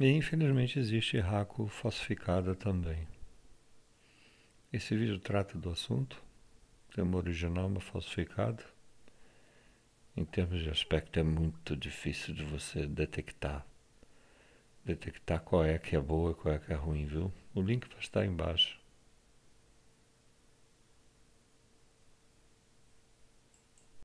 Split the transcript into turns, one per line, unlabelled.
E infelizmente existe raco falsificada também. Esse vídeo trata do assunto. Tem original, mas falsificado Em termos de aspecto é muito difícil de você detectar. Detectar qual é que é boa e qual é que é ruim, viu? O link vai estar embaixo.